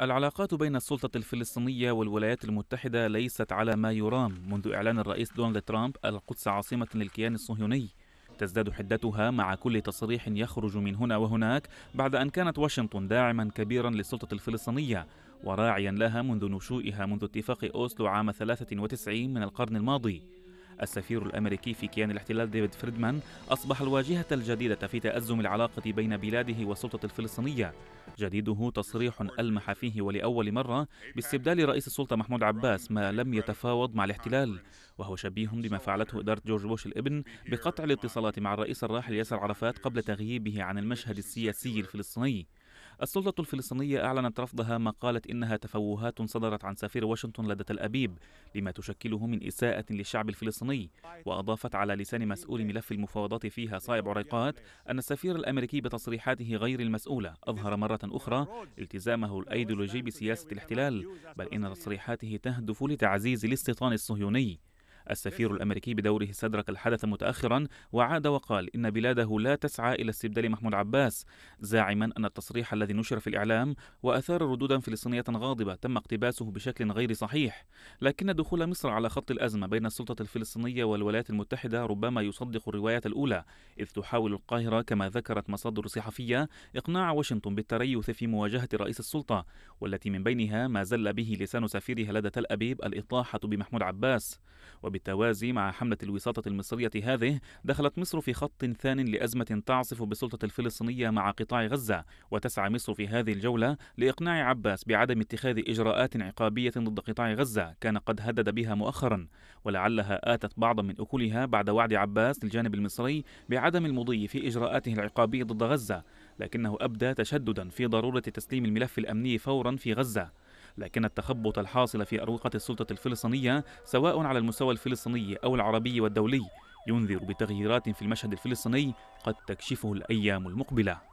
العلاقات بين السلطة الفلسطينية والولايات المتحدة ليست على ما يرام منذ إعلان الرئيس دونالد ترامب القدس عاصمة للكيان الصهيوني تزداد حدتها مع كل تصريح يخرج من هنا وهناك بعد أن كانت واشنطن داعما كبيرا للسلطة الفلسطينية وراعيا لها منذ نشوئها منذ اتفاق أوسلو عام 93 من القرن الماضي السفير الأمريكي في كيان الاحتلال ديفيد فريدمان أصبح الواجهة الجديدة في تأزم العلاقة بين بلاده والسلطة الفلسطينية جديده تصريح ألمح فيه ولأول مرة باستبدال رئيس السلطة محمود عباس ما لم يتفاوض مع الاحتلال وهو شبيه بما فعلته إدارة جورج بوش الابن بقطع الاتصالات مع الرئيس الراحل ياسر عرفات قبل تغييبه عن المشهد السياسي الفلسطيني السلطة الفلسطينية أعلنت رفضها ما قالت إنها تفوهات صدرت عن سفير واشنطن لدى تل أبيب لما تشكله من إساءة للشعب الفلسطيني وأضافت على لسان مسؤول ملف المفاوضات فيها صائب عريقات أن السفير الأمريكي بتصريحاته غير المسؤولة أظهر مرة أخرى التزامه الأيديولوجي بسياسة الاحتلال بل إن تصريحاته تهدف لتعزيز الاستيطان الصهيوني السفير الأمريكي بدوره استدرك الحدث متأخرا وعاد وقال إن بلاده لا تسعى إلى استبدال محمود عباس زاعما أن التصريح الذي نشر في الإعلام وأثار ردودا فلسطينية غاضبة تم اقتباسه بشكل غير صحيح لكن دخول مصر على خط الأزمة بين السلطة الفلسطينية والولايات المتحدة ربما يصدق الرواية الأولى إذ تحاول القاهرة كما ذكرت مصادر صحفية إقناع واشنطن بالتريث في مواجهة رئيس السلطة والتي من بينها ما زل به لسان سفيرها لدى تل أبيب الإطاحة بمحمود عباس بالتوازي مع حملة الوساطة المصرية هذه دخلت مصر في خط ثان لأزمة تعصف بالسلطة الفلسطينية مع قطاع غزة وتسعى مصر في هذه الجولة لإقناع عباس بعدم اتخاذ إجراءات عقابية ضد قطاع غزة كان قد هدد بها مؤخرا ولعلها آتت بعضا من أكلها بعد وعد عباس للجانب المصري بعدم المضي في إجراءاته العقابية ضد غزة لكنه أبدى تشددا في ضرورة تسليم الملف الأمني فورا في غزة لكن التخبط الحاصل في أروقة السلطة الفلسطينية سواء على المستوى الفلسطيني أو العربي والدولي ينذر بتغييرات في المشهد الفلسطيني قد تكشفه الأيام المقبلة